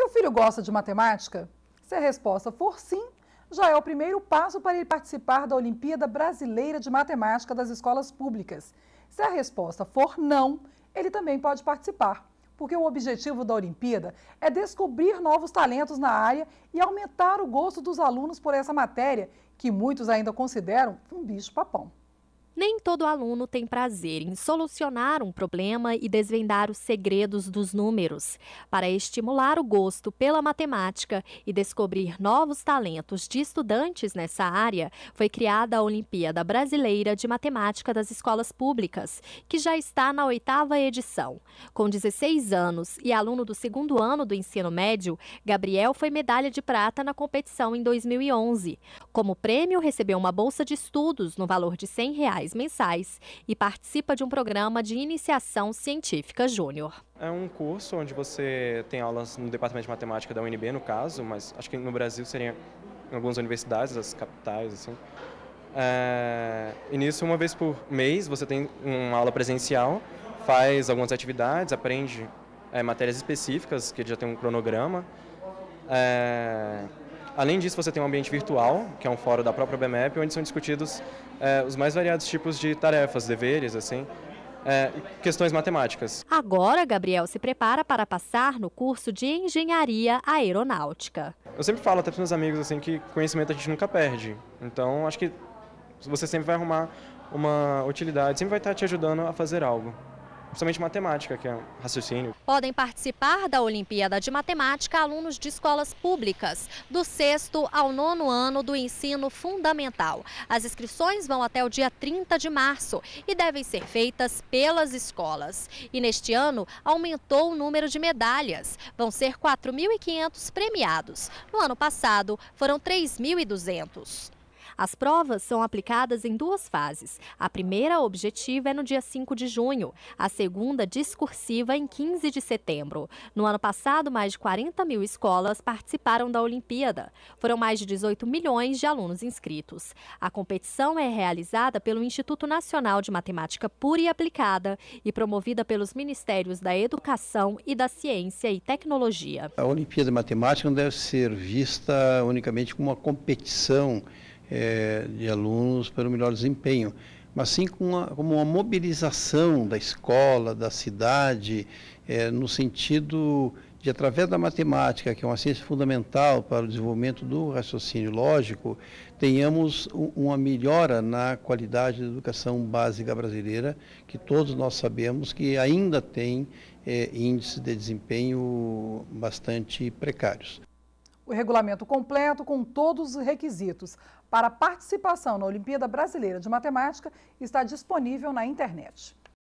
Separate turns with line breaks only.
Seu filho gosta de matemática? Se a resposta for sim, já é o primeiro passo para ele participar da Olimpíada Brasileira de Matemática das escolas públicas. Se a resposta for não, ele também pode participar, porque o objetivo da Olimpíada é descobrir novos talentos na área e aumentar o gosto dos alunos por essa matéria, que muitos ainda consideram um bicho-papão.
Nem todo aluno tem prazer em solucionar um problema e desvendar os segredos dos números. Para estimular o gosto pela matemática e descobrir novos talentos de estudantes nessa área, foi criada a Olimpíada Brasileira de Matemática das Escolas Públicas, que já está na oitava edição. Com 16 anos e aluno do segundo ano do ensino médio, Gabriel foi medalha de prata na competição em 2011. Como prêmio, recebeu uma bolsa de estudos no valor de R$ 100. Reais reais mensais e participa de um programa de iniciação científica júnior.
É um curso onde você tem aulas no departamento de matemática da UNB, no caso, mas acho que no Brasil seriam algumas universidades, as capitais, assim. É, e nisso, uma vez por mês, você tem uma aula presencial, faz algumas atividades, aprende é, matérias específicas, que já tem um cronograma. É, Além disso, você tem um ambiente virtual, que é um fórum da própria BMAP, onde são discutidos é, os mais variados tipos de tarefas, deveres, assim, é, questões matemáticas.
Agora, Gabriel se prepara para passar no curso de Engenharia Aeronáutica.
Eu sempre falo até para os meus amigos assim que conhecimento a gente nunca perde. Então, acho que você sempre vai arrumar uma utilidade, sempre vai estar te ajudando a fazer algo principalmente matemática, que é raciocínio.
Podem participar da Olimpíada de Matemática alunos de escolas públicas, do sexto ao nono ano do ensino fundamental. As inscrições vão até o dia 30 de março e devem ser feitas pelas escolas. E neste ano aumentou o número de medalhas. Vão ser 4.500 premiados. No ano passado foram 3.200. As provas são aplicadas em duas fases. A primeira objetiva é no dia 5 de junho, a segunda discursiva em 15 de setembro. No ano passado, mais de 40 mil escolas participaram da Olimpíada. Foram mais de 18 milhões de alunos inscritos. A competição é realizada pelo Instituto Nacional de Matemática Pura e Aplicada e promovida pelos Ministérios da Educação e da Ciência e Tecnologia.
A Olimpíada Matemática não deve ser vista unicamente como uma competição é, de alunos para o melhor desempenho, mas sim com uma, como uma mobilização da escola, da cidade, é, no sentido de, através da matemática, que é uma ciência fundamental para o desenvolvimento do raciocínio lógico, tenhamos uma melhora na qualidade da educação básica brasileira, que todos nós sabemos que ainda tem é, índices de desempenho bastante precários
o regulamento completo com todos os requisitos para participação na Olimpíada Brasileira de Matemática está disponível na internet.